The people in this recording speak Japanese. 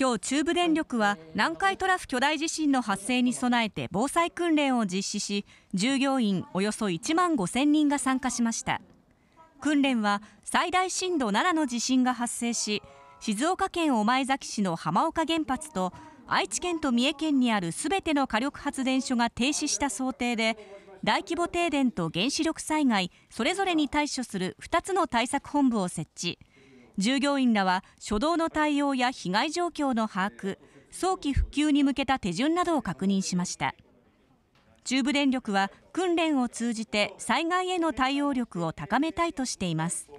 今日中部電力は南海トラフ巨大地震の発生に備えて防災訓練を実施し従業員およそ1万5000人が参加しました訓練は最大震度7の地震が発生し静岡県御前崎市の浜岡原発と愛知県と三重県にあるすべての火力発電所が停止した想定で大規模停電と原子力災害それぞれに対処する2つの対策本部を設置従業員らは初動の対応や被害状況の把握早期復旧に向けた手順などを確認しました中部電力は訓練を通じて災害への対応力を高めたいとしています